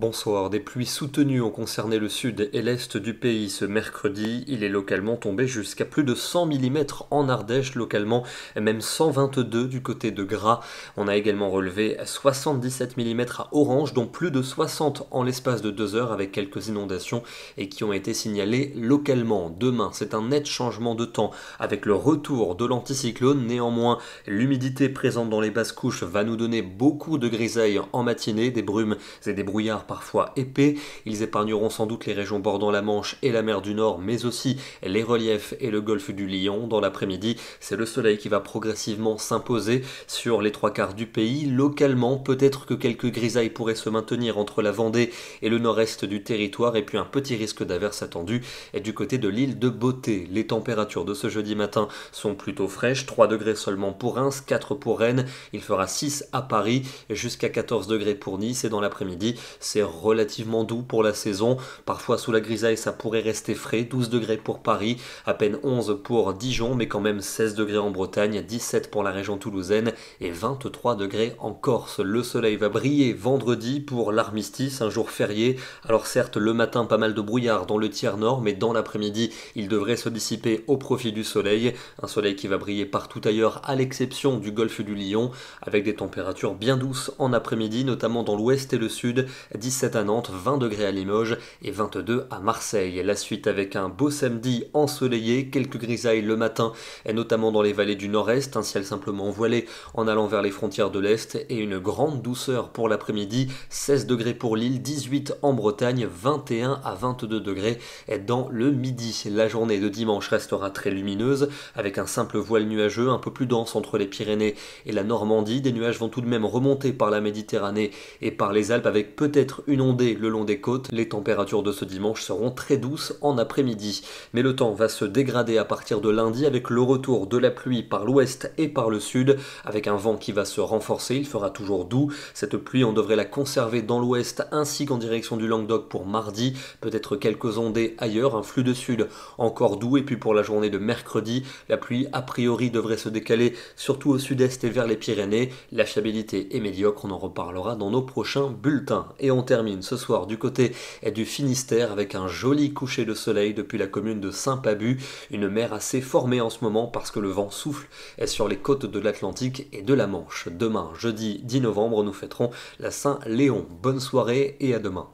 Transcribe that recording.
Bonsoir. Des pluies soutenues ont concerné le sud et l'est du pays ce mercredi. Il est localement tombé jusqu'à plus de 100 mm en Ardèche, localement même 122 du côté de Gras. On a également relevé 77 mm à Orange, dont plus de 60 en l'espace de deux heures avec quelques inondations et qui ont été signalées localement. Demain, c'est un net changement de temps avec le retour de l'anticyclone. Néanmoins, l'humidité présente dans les basses couches va nous donner beaucoup de grisailles en matinée, des brumes et des brouillards parfois épais. Ils épargneront sans doute les régions bordant la Manche et la mer du Nord, mais aussi les reliefs et le golfe du Lion. Dans l'après-midi, c'est le soleil qui va progressivement s'imposer sur les trois quarts du pays. Localement, peut-être que quelques grisailles pourraient se maintenir entre la Vendée et le nord-est du territoire, et puis un petit risque d'averse attendu est du côté de l'île de Beauté. Les températures de ce jeudi matin sont plutôt fraîches, 3 degrés seulement pour Reims, 4 pour Rennes, il fera 6 à Paris, jusqu'à 14 degrés pour Nice, et dans l'après-midi, c'est relativement doux pour la saison. Parfois sous la grisaille, ça pourrait rester frais. 12 degrés pour Paris, à peine 11 pour Dijon, mais quand même 16 degrés en Bretagne, 17 pour la région toulousaine et 23 degrés en Corse. Le soleil va briller vendredi pour l'armistice, un jour férié. Alors certes, le matin, pas mal de brouillard dans le tiers nord, mais dans l'après-midi, il devrait se dissiper au profit du soleil. Un soleil qui va briller partout ailleurs, à l'exception du golfe du Lion, avec des températures bien douces en après-midi, notamment dans l'ouest et le sud à Nantes, 20 degrés à Limoges et 22 à Marseille. La suite avec un beau samedi ensoleillé, quelques grisailles le matin, et notamment dans les vallées du nord-est, un ciel simplement voilé en allant vers les frontières de l'est et une grande douceur pour l'après-midi, 16 degrés pour Lille, 18 en Bretagne, 21 à 22 degrés dans le midi. La journée de dimanche restera très lumineuse avec un simple voile nuageux un peu plus dense entre les Pyrénées et la Normandie. Des nuages vont tout de même remonter par la Méditerranée et par les Alpes avec peut-être une ondée le long des côtes, les températures de ce dimanche seront très douces en après-midi. Mais le temps va se dégrader à partir de lundi avec le retour de la pluie par l'ouest et par le sud, avec un vent qui va se renforcer, il fera toujours doux. Cette pluie, on devrait la conserver dans l'ouest ainsi qu'en direction du Languedoc pour mardi, peut-être quelques ondées ailleurs, un flux de sud encore doux, et puis pour la journée de mercredi, la pluie a priori devrait se décaler surtout au sud-est et vers les Pyrénées. La fiabilité est médiocre, on en reparlera dans nos prochains bulletins. Et termine ce soir du côté du Finistère avec un joli coucher de soleil depuis la commune de Saint-Pabu, une mer assez formée en ce moment parce que le vent souffle est sur les côtes de l'Atlantique et de la Manche. Demain, jeudi 10 novembre, nous fêterons la Saint-Léon. Bonne soirée et à demain.